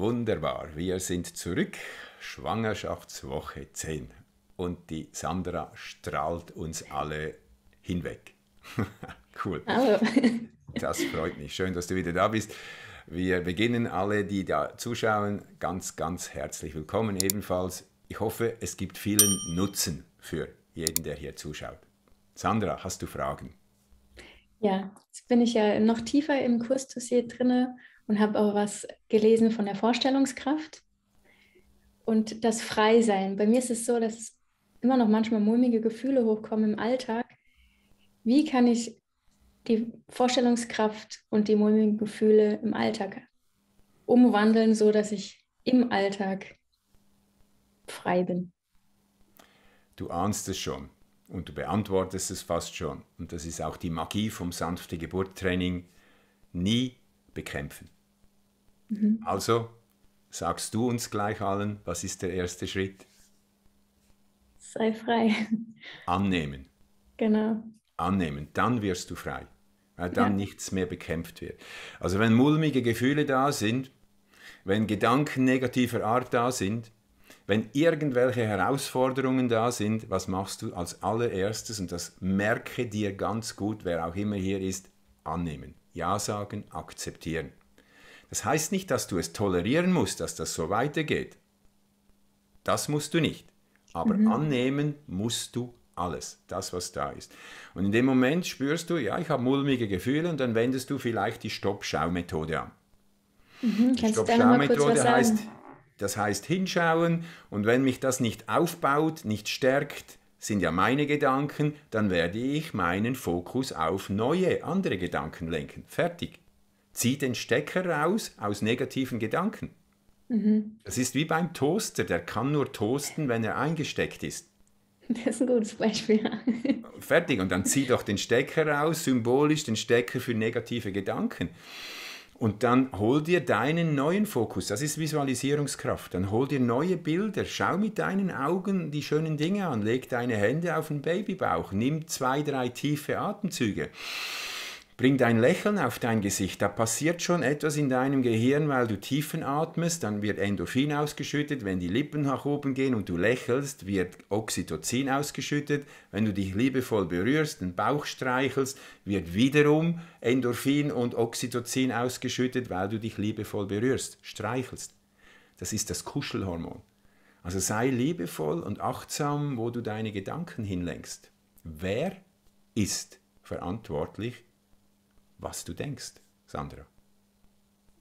Wunderbar, wir sind zurück. Schwangerschaftswoche 10. Und die Sandra strahlt uns alle hinweg. cool. Hallo. Das freut mich. Schön, dass du wieder da bist. Wir beginnen alle, die da zuschauen, ganz, ganz herzlich willkommen ebenfalls. Ich hoffe, es gibt vielen Nutzen für jeden, der hier zuschaut. Sandra, hast du Fragen? Ja, jetzt bin ich ja noch tiefer im Kursdossier drinne und habe aber was gelesen von der Vorstellungskraft und das Freisein. Bei mir ist es so, dass immer noch manchmal mulmige Gefühle hochkommen im Alltag. Wie kann ich die Vorstellungskraft und die mulmigen Gefühle im Alltag umwandeln, so dass ich im Alltag frei bin? Du ahnst es schon und du beantwortest es fast schon. Und das ist auch die Magie vom sanfte Geburttraining. Nie bekämpfen. Mhm. Also sagst du uns gleich allen, was ist der erste Schritt? Sei frei. Annehmen. Genau. Annehmen, dann wirst du frei, weil dann ja. nichts mehr bekämpft wird. Also wenn mulmige Gefühle da sind, wenn Gedanken negativer Art da sind, wenn irgendwelche Herausforderungen da sind, was machst du als allererstes? Und das merke dir ganz gut, wer auch immer hier ist, annehmen. Ja sagen, akzeptieren. Das heißt nicht, dass du es tolerieren musst, dass das so weitergeht. Das musst du nicht. Aber mhm. annehmen musst du alles, das, was da ist. Und in dem Moment spürst du, ja, ich habe mulmige Gefühle und dann wendest du vielleicht die Stopp-Schau-Methode an. Mhm, Stopp-Schau-Methode heißt, das heißt hinschauen und wenn mich das nicht aufbaut, nicht stärkt, sind ja meine Gedanken, dann werde ich meinen Fokus auf neue, andere Gedanken lenken. Fertig. Zieh den Stecker raus aus negativen Gedanken. Mhm. Das ist wie beim Toaster, der kann nur toasten, wenn er eingesteckt ist. Das ist ein gutes Beispiel. Fertig, und dann zieh doch den Stecker raus, symbolisch den Stecker für negative Gedanken. Und dann hol dir deinen neuen Fokus, das ist Visualisierungskraft. Dann hol dir neue Bilder, schau mit deinen Augen die schönen Dinge an, leg deine Hände auf den Babybauch, nimm zwei, drei tiefe Atemzüge. Bring dein Lächeln auf dein Gesicht. Da passiert schon etwas in deinem Gehirn, weil du tiefen atmest, dann wird Endorphin ausgeschüttet. Wenn die Lippen nach oben gehen und du lächelst, wird Oxytocin ausgeschüttet. Wenn du dich liebevoll berührst, den Bauch streichelst, wird wiederum Endorphin und Oxytocin ausgeschüttet, weil du dich liebevoll berührst, streichelst. Das ist das Kuschelhormon. Also sei liebevoll und achtsam, wo du deine Gedanken hinlenkst. Wer ist verantwortlich was du denkst, Sandra.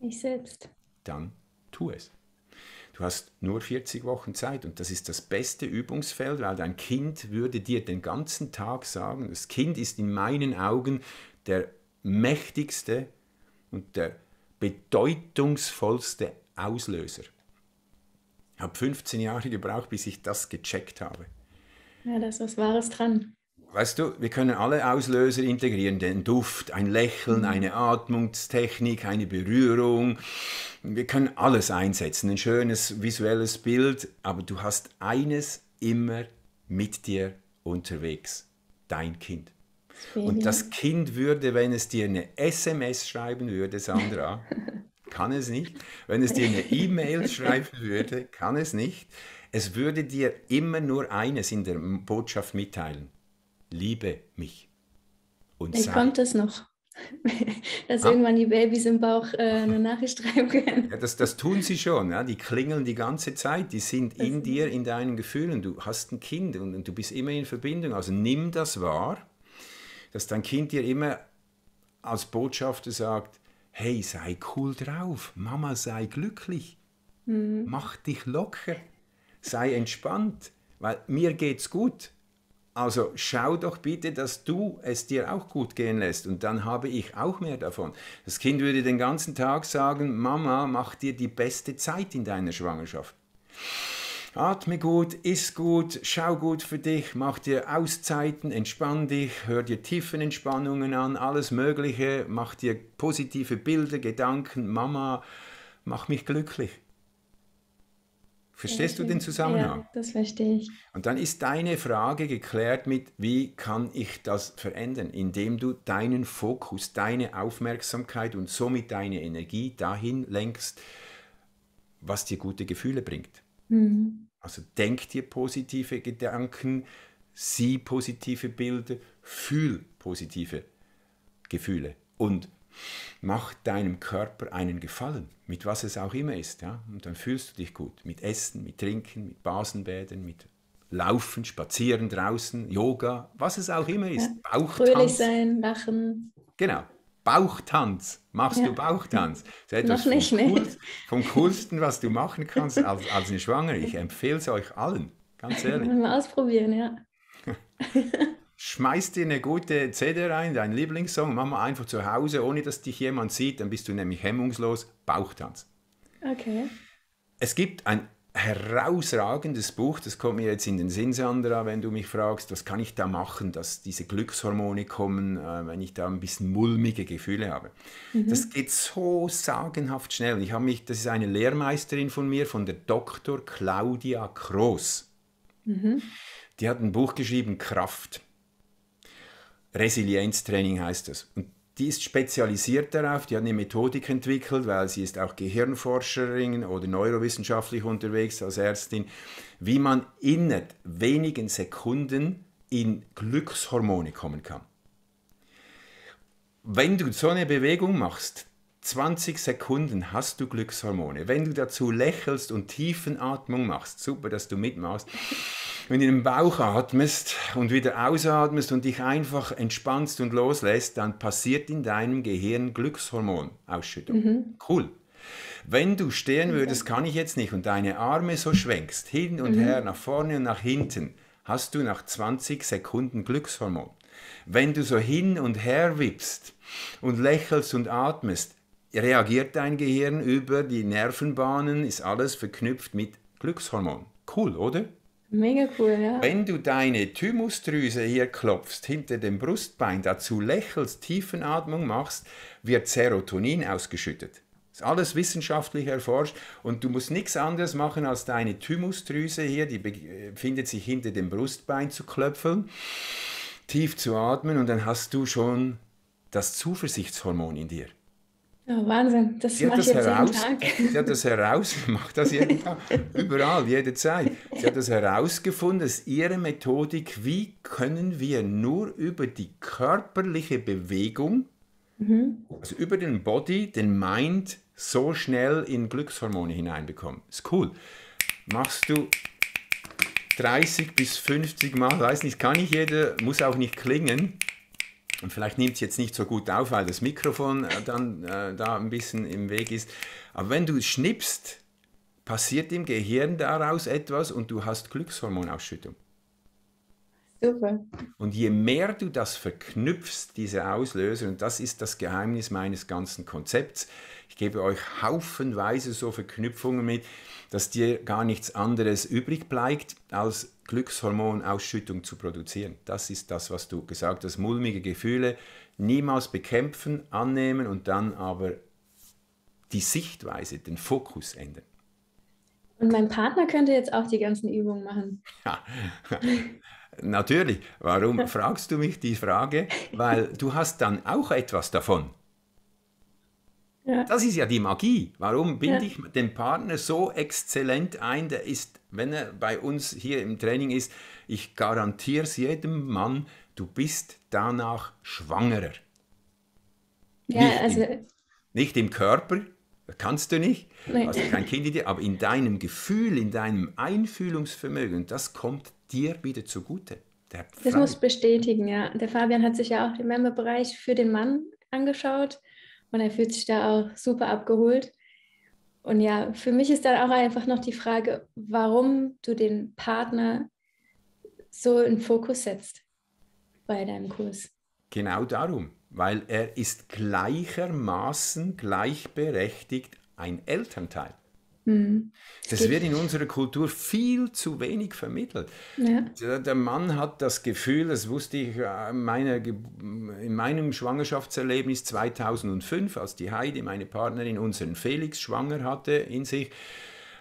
Ich selbst. Dann tu es. Du hast nur 40 Wochen Zeit und das ist das beste Übungsfeld, weil dein Kind würde dir den ganzen Tag sagen, das Kind ist in meinen Augen der mächtigste und der bedeutungsvollste Auslöser. Ich habe 15 Jahre gebraucht, bis ich das gecheckt habe. Ja, da ist was Wahres dran. Weißt du, wir können alle Auslöser integrieren, den Duft, ein Lächeln, mhm. eine Atmungstechnik, eine Berührung. Wir können alles einsetzen, ein schönes visuelles Bild, aber du hast eines immer mit dir unterwegs, dein Kind. Und das Kind würde, wenn es dir eine SMS schreiben würde, Sandra, kann es nicht. Wenn es dir eine E-Mail schreiben würde, kann es nicht. Es würde dir immer nur eines in der Botschaft mitteilen liebe mich. Und Vielleicht kommt das noch, dass ah. irgendwann die Babys im Bauch äh, eine Nachricht schreiben können. Ja, das, das tun sie schon, ja? die klingeln die ganze Zeit, die sind das in dir, in deinen Gefühlen. Du hast ein Kind und, und du bist immer in Verbindung. Also nimm das wahr, dass dein Kind dir immer als Botschafter sagt, hey, sei cool drauf, Mama sei glücklich, mhm. mach dich locker, sei entspannt, weil mir geht's gut. Also schau doch bitte, dass du es dir auch gut gehen lässt und dann habe ich auch mehr davon. Das Kind würde den ganzen Tag sagen, Mama, mach dir die beste Zeit in deiner Schwangerschaft. Atme gut, iss gut, schau gut für dich, mach dir Auszeiten, entspann dich, hör dir tiefen Entspannungen an, alles Mögliche, mach dir positive Bilder, Gedanken, Mama, mach mich glücklich. Verstehst du den Zusammenhang? Ja, das verstehe ich. Und dann ist deine Frage geklärt mit, wie kann ich das verändern, indem du deinen Fokus, deine Aufmerksamkeit und somit deine Energie dahin lenkst, was dir gute Gefühle bringt. Mhm. Also denk dir positive Gedanken, sieh positive Bilder, fühl positive Gefühle und Mach deinem Körper einen Gefallen, mit was es auch immer ist. Ja? Und dann fühlst du dich gut. Mit Essen, mit Trinken, mit Basenbädern, mit Laufen, Spazieren draußen, Yoga, was es auch immer ist. Ja. Bauchtanz. Fröhlich sein, lachen. Genau. Bauchtanz. Machst ja. du Bauchtanz? Das ist etwas Noch nicht, vom, vom Coolsten, was du machen kannst als, als eine Schwangere. Ich empfehle es euch allen. Ganz ehrlich. Mal ausprobieren, ja. schmeiß dir eine gute CD rein, deinen Lieblingssong, mach mal einfach zu Hause, ohne dass dich jemand sieht, dann bist du nämlich hemmungslos Bauchtanz. Okay. Es gibt ein herausragendes Buch, das kommt mir jetzt in den Sinn, Sandra, wenn du mich fragst, was kann ich da machen, dass diese Glückshormone kommen, äh, wenn ich da ein bisschen mulmige Gefühle habe. Mhm. Das geht so sagenhaft schnell. Ich habe mich, das ist eine Lehrmeisterin von mir, von der Dr. Claudia Kroos. Mhm. Die hat ein Buch geschrieben, Kraft. Resilienztraining heißt das. Und die ist spezialisiert darauf, die hat eine Methodik entwickelt, weil sie ist auch Gehirnforscherin oder neurowissenschaftlich unterwegs als Ärztin, wie man innerhalb wenigen Sekunden in Glückshormone kommen kann. Wenn du so eine Bewegung machst, 20 Sekunden hast du Glückshormone. Wenn du dazu lächelst und Tiefenatmung machst, super, dass du mitmachst. Wenn du in den Bauch atmest und wieder ausatmest und dich einfach entspannst und loslässt, dann passiert in deinem Gehirn Glückshormonausschüttung. Mhm. Cool. Wenn du stehen mhm. würdest, kann ich jetzt nicht, und deine Arme so schwenkst, hin und mhm. her, nach vorne und nach hinten, hast du nach 20 Sekunden Glückshormon. Wenn du so hin und her wippst und lächelst und atmest, reagiert dein Gehirn über die Nervenbahnen, ist alles verknüpft mit Glückshormon. Cool, oder? Mega cool, ja. Wenn du deine Thymusdrüse hier klopfst, hinter dem Brustbein, dazu lächelst, Tiefenatmung machst, wird Serotonin ausgeschüttet. Ist alles wissenschaftlich erforscht und du musst nichts anderes machen, als deine Thymusdrüse hier, die befindet äh, sich hinter dem Brustbein, zu klöpfeln, tief zu atmen und dann hast du schon das Zuversichtshormon in dir. Wahnsinn, das sie macht das jeden Tag. Sie hat das heraus, macht das jeden Tag, überall, jede Zeit. Sie hat das herausgefunden, dass ihre Methodik, wie können wir nur über die körperliche Bewegung, mhm. also über den Body, den Mind, so schnell in Glückshormone hineinbekommen. Ist cool. Machst du 30 bis 50 Mal, weiß nicht, kann nicht jeder, muss auch nicht klingen. Und vielleicht nimmt es jetzt nicht so gut auf, weil das Mikrofon äh, dann äh, da ein bisschen im Weg ist. Aber wenn du schnippst, passiert im Gehirn daraus etwas und du hast Glückshormonausschüttung. Super. Und je mehr du das verknüpfst, diese Auslöser, und das ist das Geheimnis meines ganzen Konzepts, ich gebe euch haufenweise so Verknüpfungen mit, dass dir gar nichts anderes übrig bleibt, als Glückshormonausschüttung zu produzieren. Das ist das, was du gesagt hast. Mulmige Gefühle niemals bekämpfen, annehmen und dann aber die Sichtweise, den Fokus ändern. Und mein Partner könnte jetzt auch die ganzen Übungen machen. Ja. Natürlich. Warum fragst du mich die Frage? Weil du hast dann auch etwas davon. Ja. Das ist ja die Magie. Warum binde ja. ich den Partner so exzellent ein? Der ist, wenn er bei uns hier im Training ist, ich garantiere es jedem Mann, du bist danach schwangerer. Ja, nicht also. Im, nicht im Körper, Kannst du nicht, nee. also kein Kind in dir, aber in deinem Gefühl, in deinem Einfühlungsvermögen, das kommt dir wieder zugute. Der das muss bestätigen, ja. Der Fabian hat sich ja auch den Member-Bereich für den Mann angeschaut und er fühlt sich da auch super abgeholt. Und ja, für mich ist dann auch einfach noch die Frage, warum du den Partner so in Fokus setzt bei deinem Kurs. Genau darum weil er ist gleichermaßen gleichberechtigt ein Elternteil. Mhm. Das wird in unserer Kultur viel zu wenig vermittelt. Ja. Der Mann hat das Gefühl, das wusste ich äh, in meinem Schwangerschaftserlebnis 2005, als die Heidi, meine Partnerin, unseren Felix schwanger hatte in sich,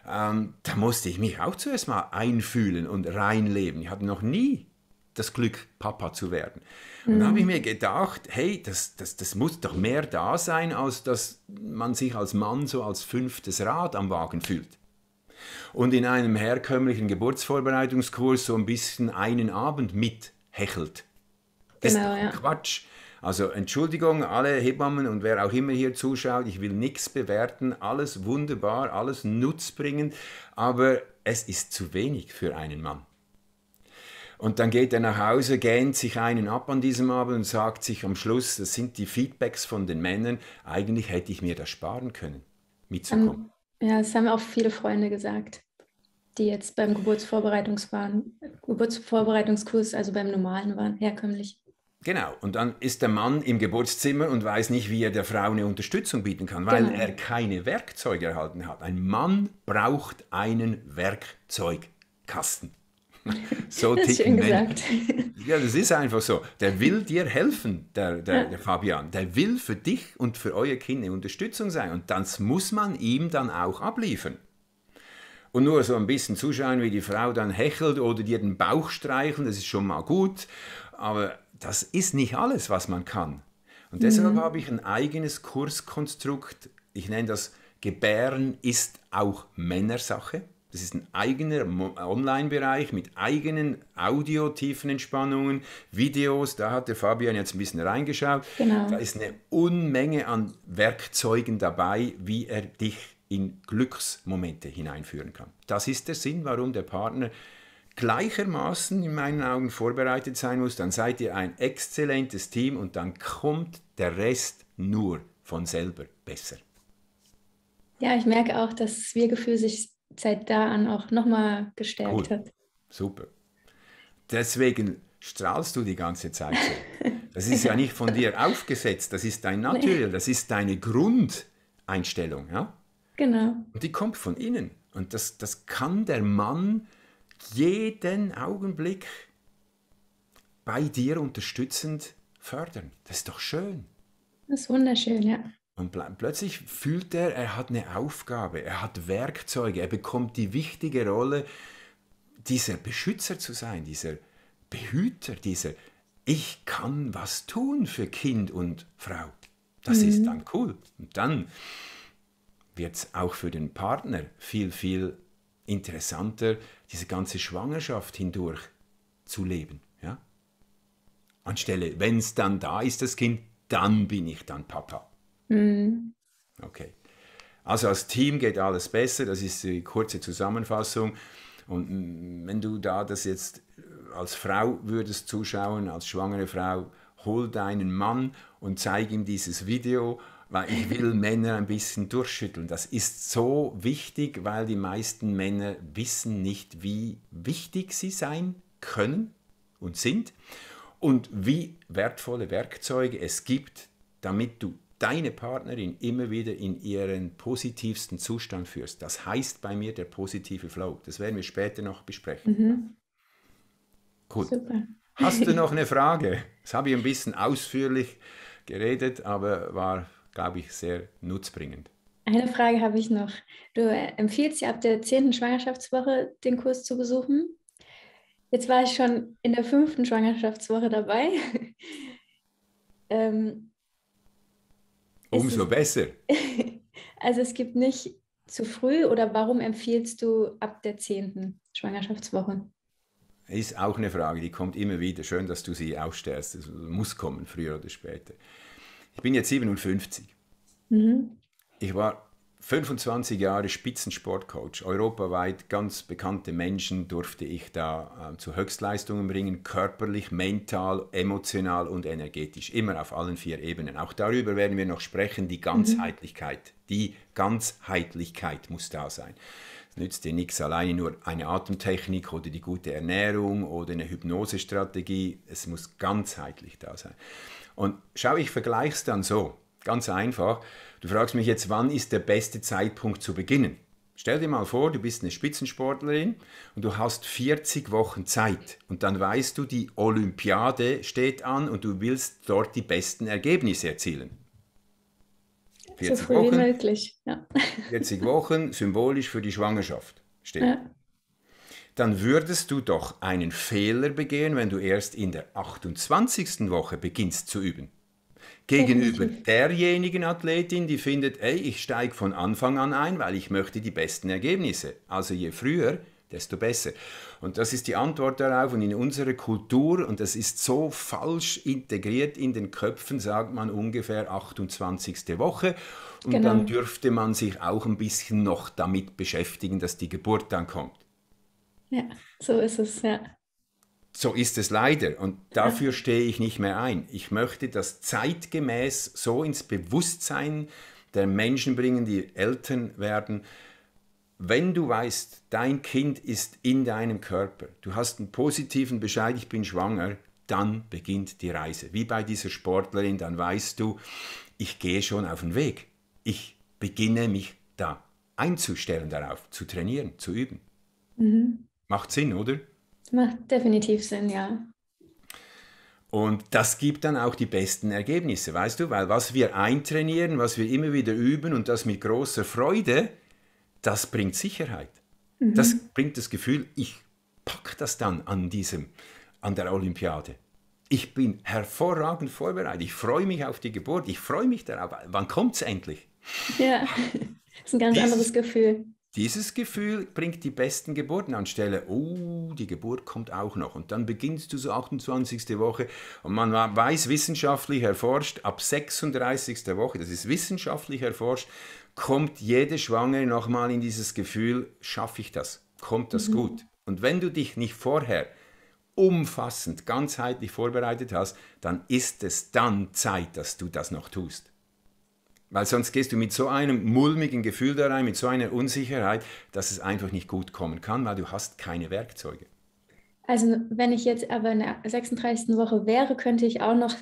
ähm, da musste ich mich auch zuerst mal einfühlen und reinleben. Ich hatte noch nie das Glück, Papa zu werden. Und da habe ich mhm. mir gedacht, hey, das, das, das muss doch mehr da sein, als dass man sich als Mann so als fünftes Rad am Wagen fühlt. Und in einem herkömmlichen Geburtsvorbereitungskurs so ein bisschen einen Abend mithechelt. Das genau, ist doch ja. Quatsch. Also Entschuldigung, alle Hebammen und wer auch immer hier zuschaut, ich will nichts bewerten, alles wunderbar, alles nutzbringend, aber es ist zu wenig für einen Mann. Und dann geht er nach Hause, gähnt sich einen ab an diesem Abend und sagt sich am Schluss, das sind die Feedbacks von den Männern, eigentlich hätte ich mir das sparen können, mitzukommen. Um, ähm, ja, das haben auch viele Freunde gesagt, die jetzt beim Geburtsvorbereitungs waren, Geburtsvorbereitungskurs, also beim normalen waren, herkömmlich. Genau, und dann ist der Mann im Geburtszimmer und weiß nicht, wie er der Frau eine Unterstützung bieten kann, weil genau. er keine Werkzeuge erhalten hat. Ein Mann braucht einen Werkzeugkasten. So ticken Menschen. Ja, das ist einfach so. Der will dir helfen, der, der, ja. der Fabian. Der will für dich und für euer Kind eine Unterstützung sein. Und das muss man ihm dann auch abliefern und nur so ein bisschen zuschauen, wie die Frau dann hechelt oder dir den Bauch streichelt, das ist schon mal gut, aber das ist nicht alles, was man kann. Und deshalb mhm. habe ich ein eigenes Kurskonstrukt, ich nenne das Gebären ist auch Männersache. Das ist ein eigener Online-Bereich mit eigenen Audio-Tiefenentspannungen, Videos. Da hat der Fabian jetzt ein bisschen reingeschaut. Genau. Da ist eine Unmenge an Werkzeugen dabei, wie er dich in Glücksmomente hineinführen kann. Das ist der Sinn, warum der Partner gleichermaßen in meinen Augen vorbereitet sein muss. Dann seid ihr ein exzellentes Team und dann kommt der Rest nur von selber besser. Ja, ich merke auch, dass das Wir-Gefühl sich seit da an auch nochmal gestärkt cool. hat. Super. Deswegen strahlst du die ganze Zeit so. Das ist ja nicht von dir aufgesetzt, das ist dein Naturell, das ist deine Grundeinstellung. Ja? Genau. Und die kommt von innen. Und das, das kann der Mann jeden Augenblick bei dir unterstützend fördern. Das ist doch schön. Das ist wunderschön, ja. Und plötzlich fühlt er, er hat eine Aufgabe, er hat Werkzeuge, er bekommt die wichtige Rolle, dieser Beschützer zu sein, dieser Behüter, dieser Ich kann was tun für Kind und Frau. Das mhm. ist dann cool. Und dann wird es auch für den Partner viel, viel interessanter, diese ganze Schwangerschaft hindurch zu leben. Ja? Anstelle, wenn es dann da ist, das Kind, dann bin ich dann Papa. Mhm. Okay. Also als Team geht alles besser, das ist die kurze Zusammenfassung. Und wenn du da das jetzt äh, als Frau würdest zuschauen, als schwangere Frau, hol deinen Mann und zeig ihm dieses Video, weil ich will Männer ein bisschen durchschütteln. Das ist so wichtig, weil die meisten Männer wissen nicht, wie wichtig sie sein können und sind und wie wertvolle Werkzeuge es gibt, damit du deine Partnerin immer wieder in ihren positivsten Zustand führst. Das heißt bei mir der positive Flow. Das werden wir später noch besprechen. Mhm. Gut. Super. Hast du noch eine Frage? Das habe ich ein bisschen ausführlich geredet, aber war, glaube ich, sehr nutzbringend. Eine Frage habe ich noch. Du äh, empfiehlst ja ab der 10. Schwangerschaftswoche den Kurs zu besuchen. Jetzt war ich schon in der 5. Schwangerschaftswoche dabei. ähm, Umso ist, besser. Also es gibt nicht zu früh oder warum empfiehlst du ab der 10. Schwangerschaftswoche? Ist auch eine Frage, die kommt immer wieder. Schön, dass du sie auch stellst. Das muss kommen, früher oder später. Ich bin jetzt 57. Mhm. Ich war 25 Jahre Spitzensportcoach, europaweit ganz bekannte Menschen durfte ich da äh, zu Höchstleistungen bringen, körperlich, mental, emotional und energetisch, immer auf allen vier Ebenen. Auch darüber werden wir noch sprechen, die Ganzheitlichkeit. Mhm. Die Ganzheitlichkeit muss da sein. Es nützt dir nichts alleine nur eine Atemtechnik oder die gute Ernährung oder eine Hypnosestrategie. Es muss ganzheitlich da sein. Und schau, ich vergleiche es dann so. Ganz einfach. Du fragst mich jetzt, wann ist der beste Zeitpunkt zu beginnen? Stell dir mal vor, du bist eine Spitzensportlerin und du hast 40 Wochen Zeit und dann weißt du, die Olympiade steht an und du willst dort die besten Ergebnisse erzielen. 40 so früh Wochen, wie möglich. Ja. 40 Wochen, symbolisch für die Schwangerschaft steht. Ja. Dann würdest du doch einen Fehler begehen, wenn du erst in der 28. Woche beginnst zu üben. Gegenüber derjenigen Athletin, die findet, ey, ich steige von Anfang an ein, weil ich möchte die besten Ergebnisse. Also je früher, desto besser. Und das ist die Antwort darauf. Und in unserer Kultur, und das ist so falsch integriert in den Köpfen, sagt man ungefähr 28. Woche. Und genau. dann dürfte man sich auch ein bisschen noch damit beschäftigen, dass die Geburt dann kommt. Ja, so ist es, ja so ist es leider und dafür stehe ich nicht mehr ein. Ich möchte das zeitgemäß so ins Bewusstsein der Menschen bringen, die Eltern werden. Wenn du weißt, dein Kind ist in deinem Körper, du hast einen positiven Bescheid, ich bin schwanger, dann beginnt die Reise. Wie bei dieser Sportlerin, dann weißt du, ich gehe schon auf den Weg. Ich beginne mich da einzustellen darauf, zu trainieren, zu üben. Mhm. Macht Sinn, oder? Macht definitiv Sinn, ja. Und das gibt dann auch die besten Ergebnisse, weißt du? Weil was wir eintrainieren, was wir immer wieder üben und das mit großer Freude, das bringt Sicherheit. Mhm. Das bringt das Gefühl, ich packe das dann an diesem, an der Olympiade. Ich bin hervorragend vorbereitet. Ich freue mich auf die Geburt. Ich freue mich darauf. Wann kommt es endlich? Ja, das ist ein ganz Dies, anderes Gefühl. Dieses Gefühl bringt die besten Geburten anstelle. Oh, die Geburt kommt auch noch. Und dann beginnst du so 28. Woche. Und man weiß wissenschaftlich erforscht, ab 36. Woche, das ist wissenschaftlich erforscht, kommt jede Schwangere nochmal in dieses Gefühl, schaffe ich das? Kommt das mhm. gut? Und wenn du dich nicht vorher umfassend, ganzheitlich vorbereitet hast, dann ist es dann Zeit, dass du das noch tust. Weil sonst gehst du mit so einem mulmigen Gefühl da rein, mit so einer Unsicherheit, dass es einfach nicht gut kommen kann, weil du hast keine Werkzeuge. Also wenn ich jetzt aber in der 36. Woche wäre, könnte ich auch noch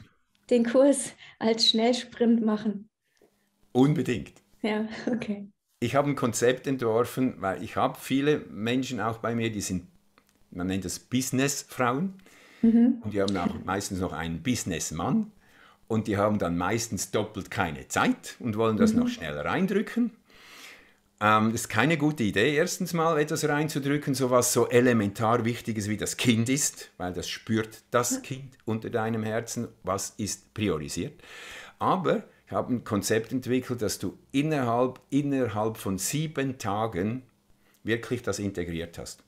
den Kurs als Schnellsprint machen. Unbedingt. Ja, okay. Ich habe ein Konzept entworfen, weil ich habe viele Menschen auch bei mir, die sind, man nennt das Businessfrauen. Mhm. Und die haben auch meistens noch einen Businessmann und die haben dann meistens doppelt keine Zeit und wollen das mhm. noch schneller reindrücken. Ähm, das ist keine gute Idee, erstens mal etwas reinzudrücken, so was so elementar Wichtiges wie das Kind ist, weil das spürt das Kind unter deinem Herzen, was ist priorisiert. Aber ich habe ein Konzept entwickelt, dass du innerhalb, innerhalb von sieben Tagen wirklich das integriert hast.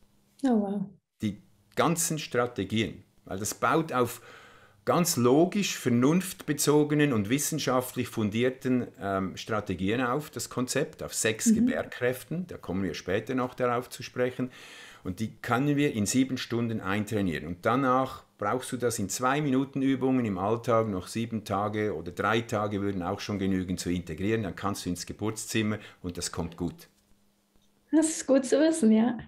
Oh wow. Die ganzen Strategien, weil das baut auf ganz logisch vernunftbezogenen und wissenschaftlich fundierten ähm, Strategien auf, das Konzept, auf sechs mhm. Gebärkräften, da kommen wir später noch darauf zu sprechen. Und die können wir in sieben Stunden eintrainieren. Und danach brauchst du das in zwei Minuten Übungen im Alltag, noch sieben Tage oder drei Tage würden auch schon genügen zu integrieren. Dann kannst du ins Geburtszimmer und das kommt gut. Das ist gut zu wissen, ja.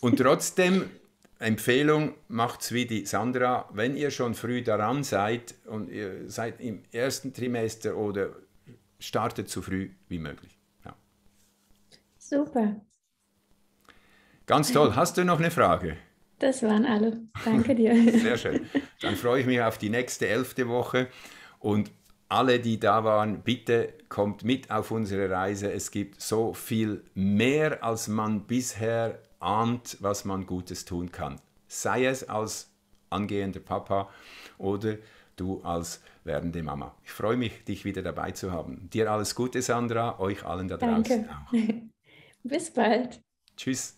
und trotzdem Empfehlung macht es wie die Sandra, wenn ihr schon früh daran seid und ihr seid im ersten Trimester oder startet so früh wie möglich. Ja. Super. Ganz toll. Hast du noch eine Frage? Das waren alle. Danke dir. Sehr schön. Dann freue ich mich auf die nächste elfte Woche und alle, die da waren, bitte kommt mit auf unsere Reise. Es gibt so viel mehr, als man bisher ahnt, was man Gutes tun kann. Sei es als angehender Papa oder du als werdende Mama. Ich freue mich, dich wieder dabei zu haben. Dir alles Gute, Sandra, euch allen da draußen Danke. auch. Bis bald. Tschüss.